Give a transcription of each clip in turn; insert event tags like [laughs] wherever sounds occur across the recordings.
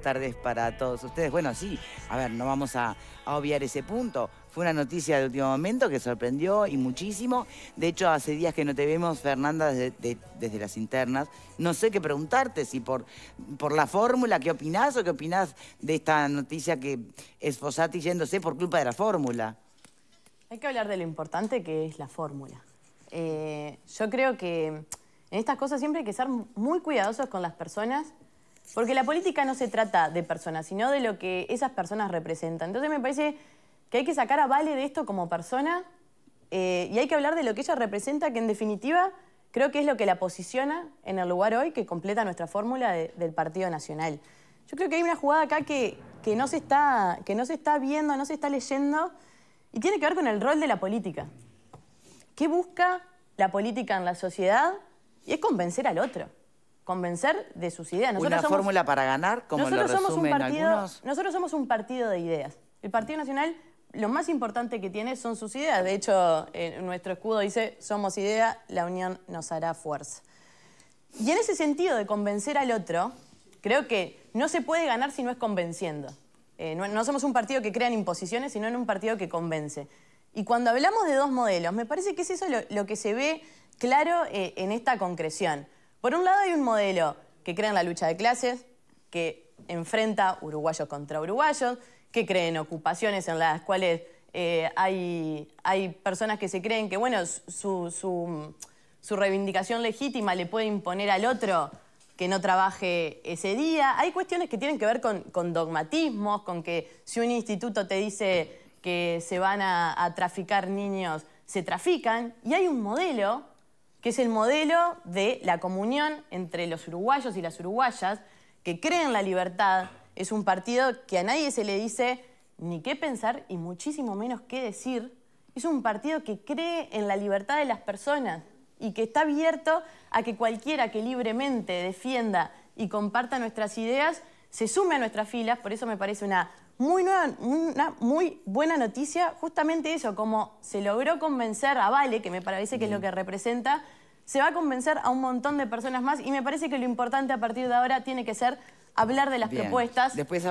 buenas tardes para todos ustedes. Bueno, sí, a ver, no vamos a, obviar ese punto. Fue una noticia de último momento que sorprendió y muchísimo. De hecho, hace días que no te vemos, Fernanda, desde, las internas. No sé qué preguntarte, si por, por la fórmula, ¿qué opinás o qué opinás de esta noticia que es Fosati yéndose por culpa de la fórmula? Hay que hablar de lo importante que es la fórmula. Eh, yo creo que en estas cosas siempre hay que ser muy cuidadosos con las personas porque la política no se trata de personas, sino de lo que esas personas representan. Entonces me parece que hay que sacar a Vale de esto como persona eh, y hay que hablar de lo que ella representa, que en definitiva creo que es lo que la posiciona en el lugar hoy que completa nuestra fórmula del Partido Nacional. Yo creo que hay una jugada acá que, no se está, que no se está viendo, no se está leyendo y tiene que ver con el rol de la política. ¿Qué busca la política en la sociedad? Y es convencer al otro convencer de sus ideas. Nosotros ¿Una fórmula para ganar, como nosotros lo somos un partido, Nosotros somos un partido de ideas. El Partido Nacional lo más importante que tiene son sus ideas. De hecho, eh, nuestro escudo dice, somos idea, la unión nos hará fuerza. Y en ese sentido de convencer al otro, creo que no se puede ganar si no es convenciendo. Eh, no, somos un partido que crea en imposiciones, sino en un partido que convence. Y cuando hablamos de dos modelos, me parece que es eso lo, que se ve claro eh, en esta concreción. Por un lado hay un modelo que crea en la lucha de clases, que enfrenta uruguayos contra uruguayos, que creen en ocupaciones en las cuales eh, hay, personas que se creen que, bueno, su, reivindicación legítima le puede imponer al otro que no trabaje ese día. Hay cuestiones que tienen que ver con, dogmatismos, con que si un instituto te dice que se van a, traficar niños, se trafican. Y hay un modelo que es el modelo de la comunión entre los uruguayos y las uruguayas, que creen la libertad. Es un partido que a nadie se le dice ni qué pensar y muchísimo menos qué decir. Es un partido que cree en la libertad de las personas y que está abierto a que cualquiera que libremente defienda y comparta nuestras ideas se sume a nuestras filas. Por eso me parece una muy, nueva, una muy buena noticia, justamente eso, como se logró convencer a Vale, que me parece que es lo que representa, se va a convencer a un montón de personas más y me parece que lo importante a partir de ahora tiene que ser hablar de las propuestas. Después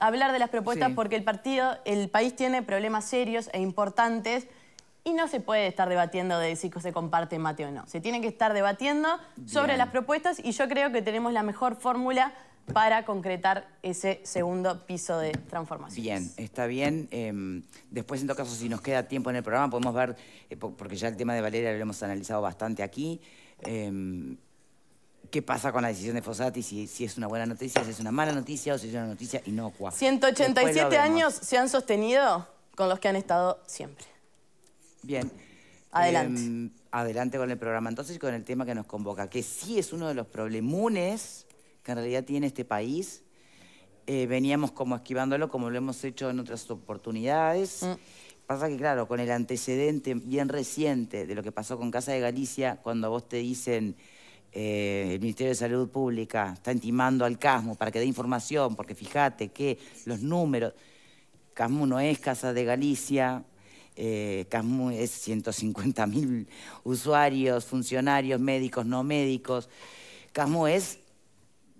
Hablar de las propuestas porque el partido, el país tiene problemas serios e importantes y no se puede estar debatiendo de si se comparte mate o no. Se tiene que estar debatiendo sobre las propuestas y yo creo que tenemos la mejor fórmula para concretar ese segundo piso de transformación. Bien, está bien. Em, después, en todo caso, si nos queda tiempo en el programa, podemos ver, eh, porque ya el tema de Valeria lo hemos analizado bastante aquí, em, qué pasa con la decisión de Fosati, si, si, es una buena noticia, si es una mala noticia o si es una noticia inocua. 187 años se han sostenido con los que han estado siempre. Bien. Adelante. Em, adelante con el programa entonces con el tema que nos convoca, que sí es uno de los problemunes que en realidad tiene este país. Eh, veníamos como esquivándolo como lo hemos hecho en otras oportunidades. Mm. Pasa que, claro, con el antecedente bien reciente de lo que pasó con Casa de Galicia, cuando vos te dicen eh, el Ministerio de Salud Pública está intimando al CASMU para que dé información, porque fíjate que los números. CASMU no es Casa de Galicia, eh, CASMU es 150 usuarios, funcionarios, médicos, no médicos. CASMU es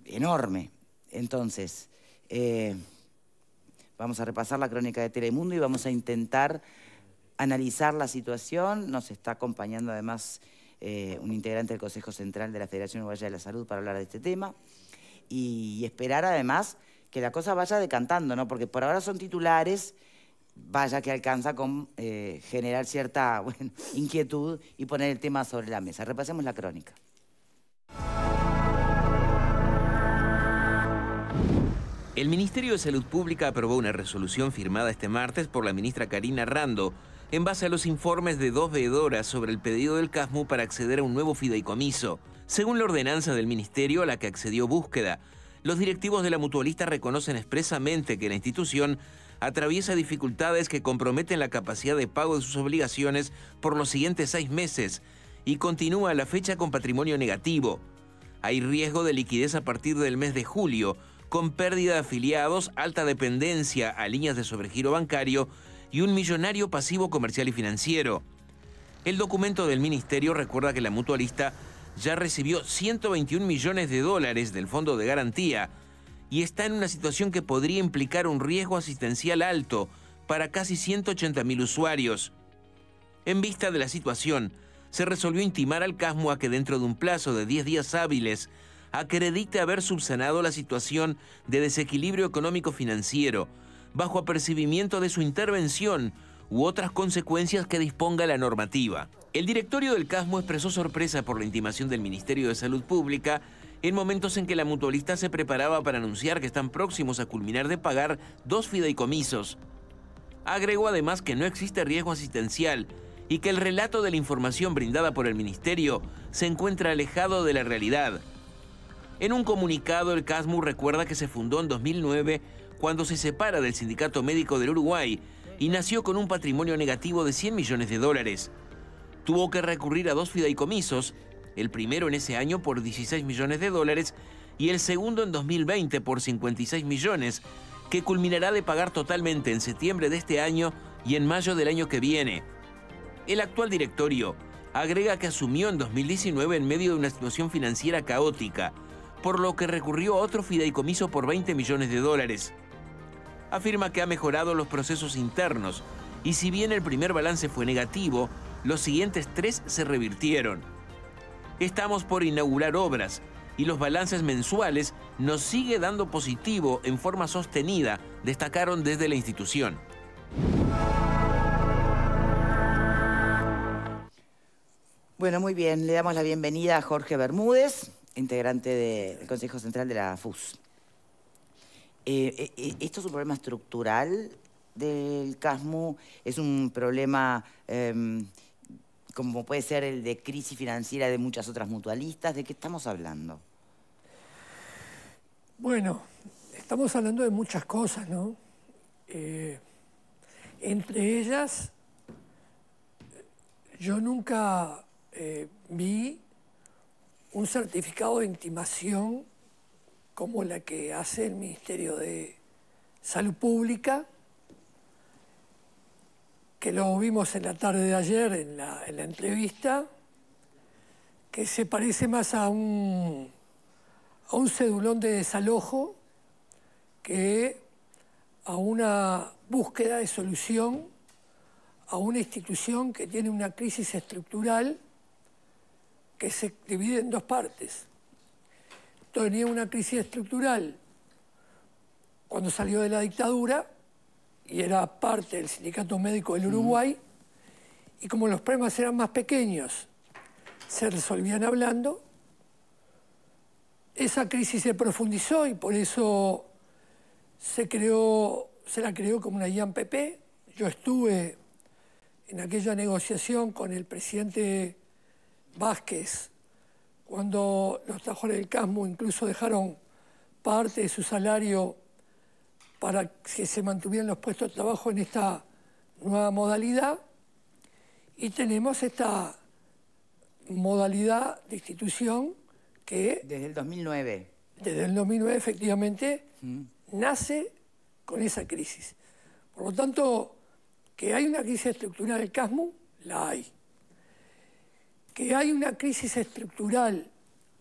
enorme. Entonces, eh, vamos a repasar la crónica de Telemundo y vamos a intentar analizar la situación. Nos está acompañando además eh, un integrante del Consejo Central de la Federación Uruguaya de la Salud para hablar de este tema. Y, esperar además que la cosa vaya decantando, ¿no? Porque por ahora son titulares, vaya que alcanza con eh, generar cierta [laughs] inquietud y poner el tema sobre la mesa. Repasemos la crónica. El Ministerio de Salud Pública aprobó una resolución firmada este martes por la ministra Karina Rando en base a los informes de dos veedoras sobre el pedido del CASMU para acceder a un nuevo fideicomiso. Según la ordenanza del Ministerio a la que accedió búsqueda, los directivos de la mutualista reconocen expresamente que la institución atraviesa dificultades que comprometen la capacidad de pago de sus obligaciones por los siguientes seis meses y continúa a la fecha con patrimonio negativo. Hay riesgo de liquidez a partir del mes de julio, con pérdida de afiliados, alta dependencia a líneas de sobregiro bancario y un millonario pasivo comercial y financiero. El documento del ministerio recuerda que la mutualista ya recibió 121 millones de dólares del fondo de garantía y está en una situación que podría implicar un riesgo asistencial alto para casi 180 mil usuarios. En vista de la situación, se resolvió intimar al CASMO a que dentro de un plazo de 10 días hábiles acredite haber subsanado la situación de desequilibrio económico-financiero bajo apercibimiento de su intervención u otras consecuencias que disponga la normativa. El directorio del CASMO expresó sorpresa por la intimación del Ministerio de Salud Pública en momentos en que la mutualista se preparaba para anunciar que están próximos a culminar de pagar dos fideicomisos. Agregó además que no existe riesgo asistencial y que el relato de la información brindada por el Ministerio se encuentra alejado de la realidad en un comunicado, el CASMU recuerda que se fundó en 2009 cuando se separa del Sindicato Médico del Uruguay y nació con un patrimonio negativo de 100 millones de dólares. Tuvo que recurrir a dos fideicomisos, el primero en ese año por 16 millones de dólares y el segundo en 2020 por 56 millones, que culminará de pagar totalmente en septiembre de este año y en mayo del año que viene. El actual directorio agrega que asumió en 2019 en medio de una situación financiera caótica, por lo que recurrió a otro fideicomiso por 20 millones de dólares. Afirma que ha mejorado los procesos internos y si bien el primer balance fue negativo, los siguientes tres se revirtieron. Estamos por inaugurar obras y los balances mensuales nos sigue dando positivo en forma sostenida, destacaron desde la institución. Bueno, muy bien, le damos la bienvenida a Jorge Bermúdez integrante del Consejo Central de la FUS. Eh, eh, eh, ¿Esto es un problema estructural del CASMU? ¿Es un problema em, como puede ser el de crisis financiera de muchas otras mutualistas? ¿De qué estamos hablando? Bueno, estamos hablando de muchas cosas, ¿no? entre ellas, yo nunca vi un certificado de intimación como la que hace el Ministerio de Salud Pública, que lo vimos en la tarde de ayer en la, entrevista, que se parece más a un, a un cedulón de desalojo que a una búsqueda de solución a una institución que tiene una crisis estructural que se divide en dos partes. Tenía una crisis estructural cuando salió de la dictadura y era parte del Sindicato Médico del Uruguay, y como los problemas eran más pequeños, se resolvían hablando, esa crisis se profundizó y por eso se creó, se la creó como una IAMPP. Yo estuve en aquella negociación con el presidente Vázquez, cuando los trabajadores del CASMU incluso dejaron parte de su salario para que se mantuvieran los puestos de trabajo en esta nueva modalidad. Y tenemos esta modalidad de institución que... Desde el 2009. Desde el 2009, efectivamente, mm. nace con esa crisis. Por lo tanto, que hay una crisis estructural del CASMU, la hay que hay una crisis estructural,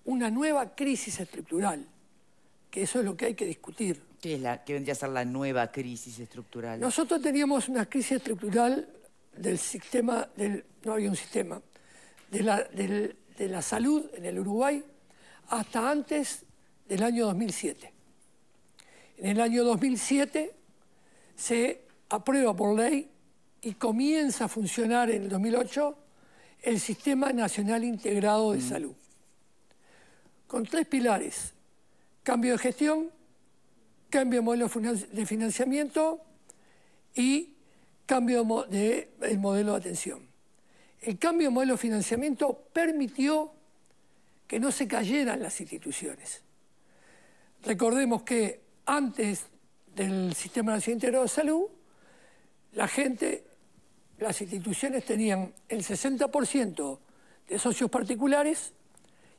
una nueva crisis estructural, que eso es lo que hay que discutir. ¿Qué, es la, vendría a ser la nueva crisis estructural? Nosotros teníamos una crisis estructural del sistema, del, no había un sistema, de la, de la salud en el Uruguay hasta antes del año 2007. En el año 2007 se aprueba por ley y comienza a funcionar en el 2008 el Sistema Nacional Integrado de mm. Salud, con tres pilares, cambio de gestión, cambio de modelo de financiamiento y cambio del de, modelo de atención. El cambio de modelo de financiamiento permitió que no se cayeran las instituciones. Recordemos que antes del Sistema Nacional Integrado de Salud, la gente las instituciones tenían el 60% de socios particulares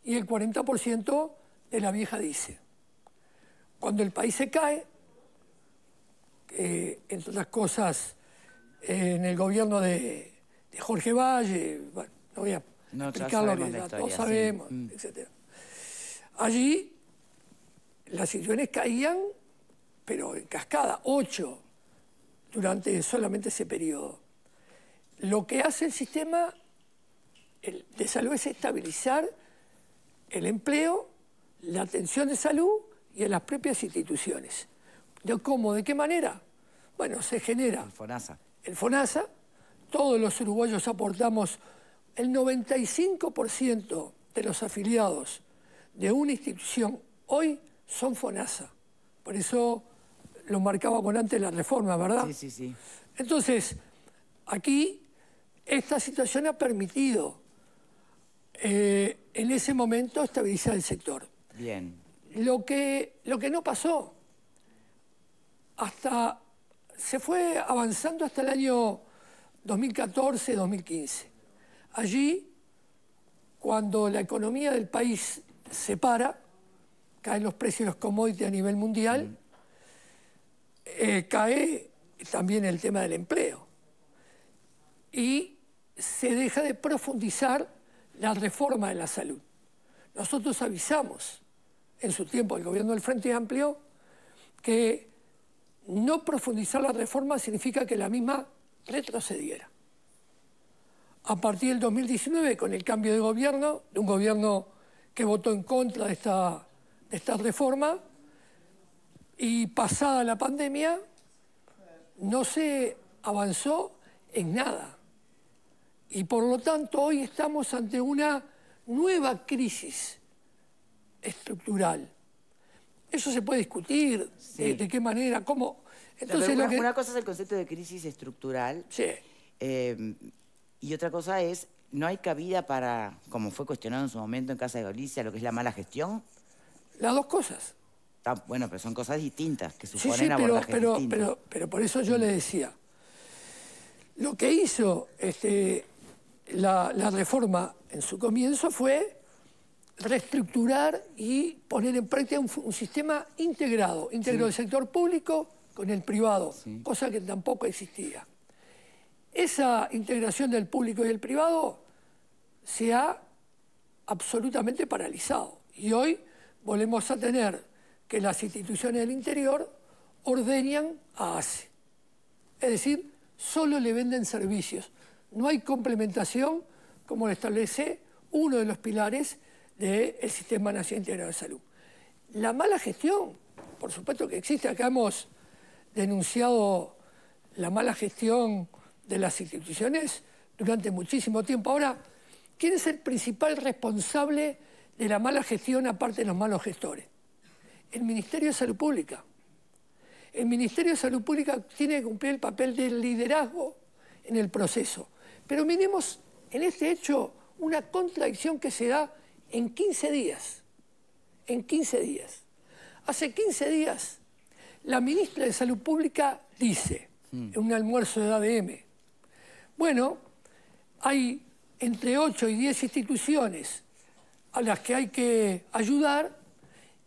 y el 40% de la vieja dice. Cuando el país se cae, entre otras cosas, en el gobierno de, Jorge Valle, no voy a explicarlo, todos sabemos, mm. etc. Allí las instituciones caían, pero en cascada, ocho, durante solamente ese periodo. Lo que hace el sistema de salud es estabilizar el empleo, la atención de salud y en las propias instituciones. ¿De cómo? ¿De qué manera? Bueno, se genera... El FONASA. El FONASA. Todos los uruguayos aportamos el 95% de los afiliados de una institución hoy son FONASA. Por eso lo marcaba con antes la reforma, ¿verdad? Sí, sí, sí. Entonces, aquí esta situación ha permitido eh, en ese momento estabilizar el sector. Bien. Lo que, lo que no pasó hasta se fue avanzando hasta el año 2014-2015. Allí, cuando la economía del país se para, caen los precios de los commodities a nivel mundial, eh, cae también el tema del empleo. Y se deja de profundizar la reforma de la salud. Nosotros avisamos en su tiempo el gobierno del Frente Amplio que no profundizar la reforma significa que la misma retrocediera. A partir del 2019, con el cambio de gobierno, de un gobierno que votó en contra de esta, de esta reforma, y pasada la pandemia, no se avanzó en nada. Y por lo tanto hoy estamos ante una nueva crisis estructural. Eso se puede discutir, eh, de, qué manera, cómo... Entonces, Una cosa es el concepto de crisis estructural sí. Em, y otra cosa es, ¿no hay cabida para, como fue cuestionado en su momento en Casa de Galicia, lo que es la mala gestión? Las dos cosas. Ah, bueno, pero son cosas distintas que suponen sí, sí, pero, pero, pero, por eso yo le decía, lo que hizo este, la, reforma en su comienzo fue reestructurar y poner en práctica un, sistema integrado, integró del sector público con el privado, cosa que tampoco existía. Esa integración del público y el privado se ha absolutamente paralizado y hoy volvemos a tener que las instituciones del interior ordenan a ASE, Es decir, solo le venden servicios, no hay complementación, como lo establece uno de los pilares del Sistema Nacional de Salud. La mala gestión, por supuesto que existe, acá hemos denunciado la mala gestión de las instituciones durante muchísimo tiempo. Ahora, ¿quién es el principal responsable de la mala gestión aparte de los malos gestores? El Ministerio de Salud Pública. El Ministerio de Salud Pública tiene que cumplir el papel del liderazgo en el proceso. Pero miremos en este hecho una contradicción que se da en 15 días. En 15 días. Hace 15 días, la ministra de Salud Pública dice, hmm. en un almuerzo de ADM, bueno, hay entre 8 y 10 instituciones a las que hay que ayudar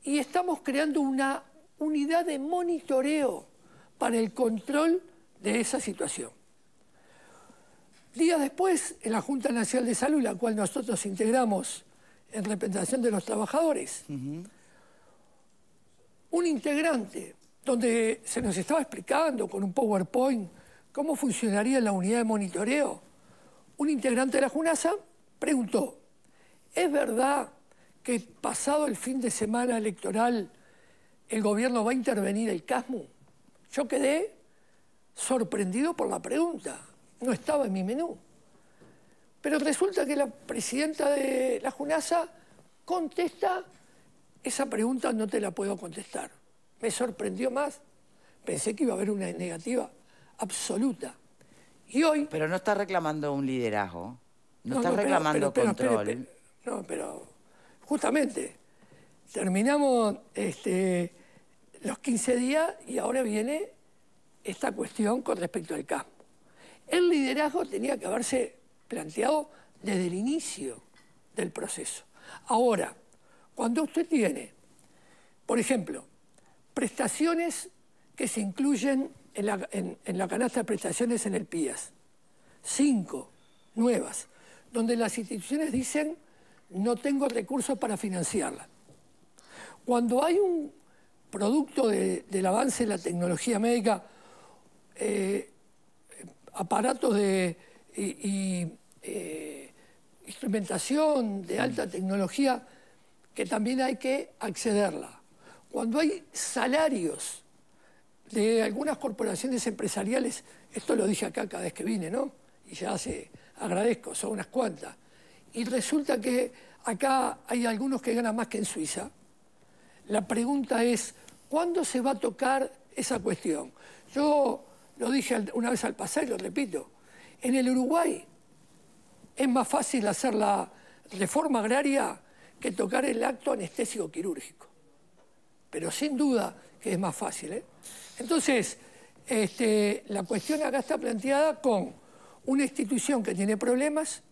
y estamos creando una unidad de monitoreo para el control de esa situación. Días después, en la Junta Nacional de Salud, la cual nosotros integramos en representación de los trabajadores, un integrante donde se nos estaba explicando con un PowerPoint cómo funcionaría la unidad de monitoreo, un integrante de la JUNASA preguntó, ¿es verdad que pasado el fin de semana electoral el gobierno va a intervenir el CASMU? Yo quedé sorprendido por la pregunta no estaba en mi menú. Pero resulta que la presidenta de la Junasa contesta, esa pregunta no te la puedo contestar. Me sorprendió más, pensé que iba a haber una negativa absoluta. Y hoy... Pero no está reclamando un liderazgo, no, está reclamando control. no, pero justamente, terminamos este, los 15 días y ahora viene esta cuestión con respecto al campo. El liderazgo tenía que haberse planteado desde el inicio del proceso. Ahora, cuando usted tiene, por ejemplo, prestaciones que se incluyen en la, canasta de prestaciones en el PIAS, cinco nuevas, donde las instituciones dicen no tengo recursos para financiarla. Cuando hay un producto del avance de la tecnología médica, eh, aparatos de y, eh, instrumentación de alta tecnología que también hay que accederla. Cuando hay salarios de algunas corporaciones empresariales, esto lo dije acá cada vez que vine, ¿no? Y ya se agradezco, son unas cuantas. Y resulta que acá hay algunos que ganan más que en Suiza. La pregunta es, ¿cuándo se va a tocar esa cuestión? Yo lo dije una vez al pasar y lo repito, en el Uruguay es más fácil hacer la reforma agraria que tocar el acto anestésico quirúrgico. Pero sin duda que es más fácil. ¿eh? Entonces, este, la cuestión acá está planteada con una institución que tiene problemas,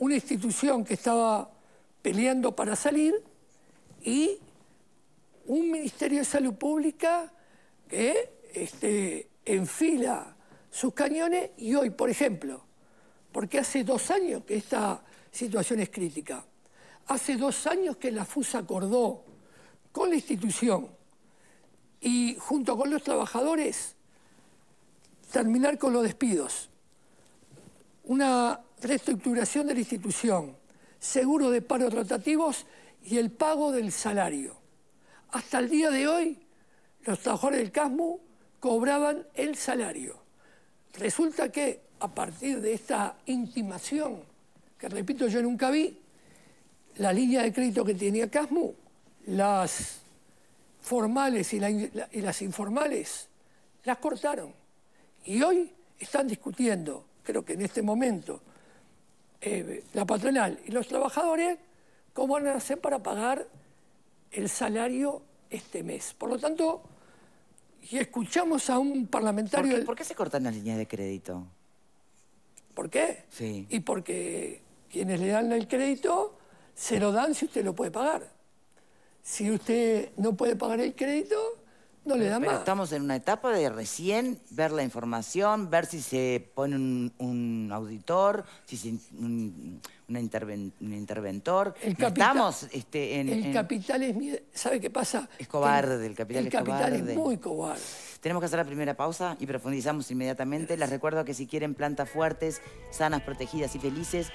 una institución que estaba peleando para salir y un Ministerio de Salud Pública que este, en fila sus cañones y hoy, por ejemplo, porque hace dos años que esta situación es crítica, hace dos años que la FUSA acordó con la institución y junto con los trabajadores terminar con los despidos, una reestructuración de la institución, seguro de paro rotativos y el pago del salario. Hasta el día de hoy, los trabajadores del CASMU cobraban el salario. Resulta que a partir de esta intimación, que repito yo nunca vi, la línea de crédito que tenía Casmu, las formales y, las informales, las cortaron. Y hoy están discutiendo, creo que en este momento, eh, la patronal y los trabajadores, cómo van a hacer para pagar el salario este mes. Por lo tanto, y escuchamos a un parlamentario... ¿Por qué, se cortan las líneas de crédito? ¿Por qué? Sí. Y porque quienes le dan el crédito se lo dan si usted lo puede pagar. Si usted no puede pagar el crédito, no le dan más. Estamos en una etapa de recién ver la información, ver si se pone un, auditor, si se, un interventor. estamos este, en... El capital es... ¿Sabe qué pasa? Es cobarde, el capital es cobarde. El capital es muy cobarde. Tenemos que hacer la primera pausa y profundizamos inmediatamente. Les recuerdo que si quieren plantas fuertes, sanas, protegidas y felices,